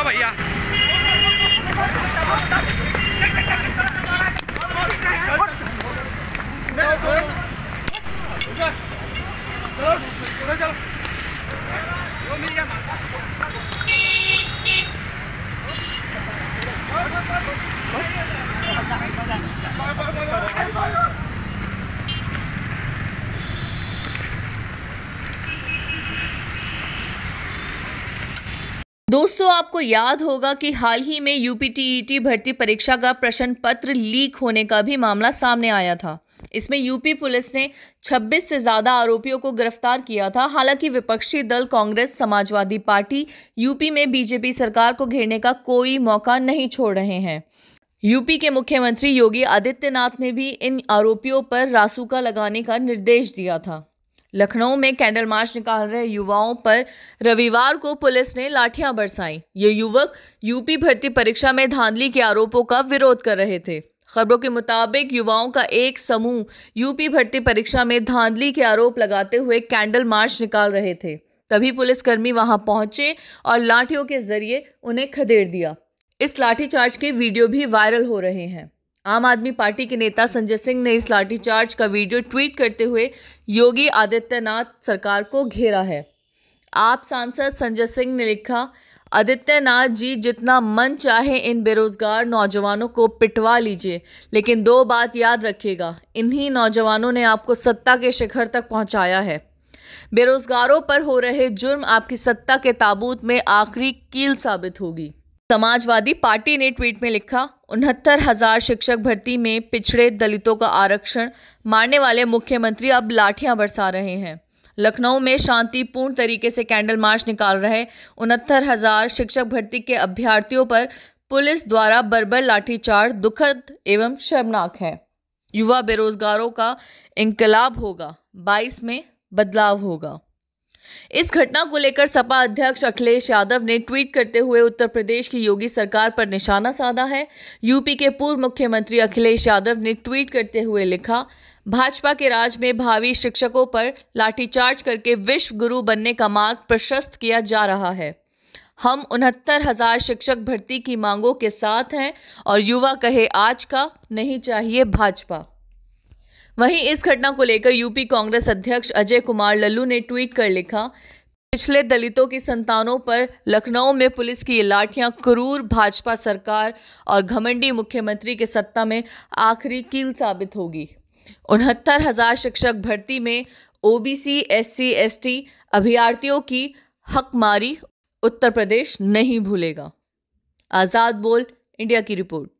हुआ भैया Bye, bye, bye, bye. दोस्तों आपको याद होगा कि हाल ही में यूपीटीईटी e भर्ती परीक्षा का प्रश्न पत्र लीक होने का भी मामला सामने आया था इसमें यूपी पुलिस ने 26 से ज़्यादा आरोपियों को गिरफ्तार किया था हालांकि विपक्षी दल कांग्रेस समाजवादी पार्टी यूपी में बीजेपी सरकार को घेरने का कोई मौका नहीं छोड़ रहे हैं यूपी के मुख्यमंत्री योगी आदित्यनाथ ने भी इन आरोपियों पर रासुका लगाने का निर्देश दिया था लखनऊ में कैंडल मार्च निकाल रहे युवाओं पर रविवार को पुलिस ने लाठियां बरसाईं ये युवक यूपी भर्ती परीक्षा में धांधली के आरोपों का विरोध कर रहे थे खबरों के मुताबिक युवाओं का एक समूह यूपी भर्ती परीक्षा में धांधली के आरोप लगाते हुए कैंडल मार्च निकाल रहे थे तभी पुलिसकर्मी वहां पहुंचे और लाठियों के जरिए उन्हें खदेड़ दिया इस लाठीचार्ज के वीडियो भी वायरल हो रहे हैं आम आदमी पार्टी के नेता संजय सिंह ने इस लाठीचार्ज का वीडियो ट्वीट करते हुए योगी आदित्यनाथ सरकार को घेरा है आप सांसद संजय सिंह ने लिखा आदित्यनाथ जी जितना मन चाहे इन बेरोजगार नौजवानों को पिटवा लीजिए लेकिन दो बात याद रखिएगा इन्हीं नौजवानों ने आपको सत्ता के शिखर तक पहुंचाया है बेरोजगारों पर हो रहे जुर्म आपकी सत्ता के ताबूत में आखिरी कील साबित होगी समाजवादी पार्टी ने ट्वीट में लिखा उनहत्तर हजार शिक्षक भर्ती में पिछड़े दलितों का आरक्षण मारने वाले मुख्यमंत्री अब लाठियां बरसा रहे हैं लखनऊ में शांतिपूर्ण तरीके से कैंडल मार्च निकाल रहे उनहत्तर हजार शिक्षक भर्ती के अभ्यर्थियों पर पुलिस द्वारा बर्बर लाठीचार्ज दुखद एवं शर्मनाक है युवा बेरोजगारों का इनकलाब होगा 22 में बदलाव होगा इस घटना को लेकर सपा अध्यक्ष अखिलेश यादव ने ट्वीट करते हुए उत्तर प्रदेश की योगी सरकार पर निशाना साधा है यूपी के पूर्व मुख्यमंत्री अखिलेश यादव ने ट्वीट करते हुए लिखा भाजपा के राज में भावी शिक्षकों पर लाठीचार्ज करके विश्व गुरु बनने का मार्ग प्रशस्त किया जा रहा है हम उनहत्तर हजार शिक्षक भर्ती की मांगों के साथ हैं और युवा कहे आज का नहीं चाहिए भाजपा वहीं इस घटना को लेकर यूपी कांग्रेस अध्यक्ष अजय कुमार लल्लू ने ट्वीट कर लिखा पिछले दलितों की संतानों पर लखनऊ में पुलिस की लाठियां क्रूर भाजपा सरकार और घमंडी मुख्यमंत्री के सत्ता में आखिरी कील साबित होगी उनहत्तर हजार शिक्षक भर्ती में ओबीसी एससी एसटी अभ्यार्थियों की हकमारी उत्तर प्रदेश नहीं भूलेगा आज़ाद बोल इंडिया की रिपोर्ट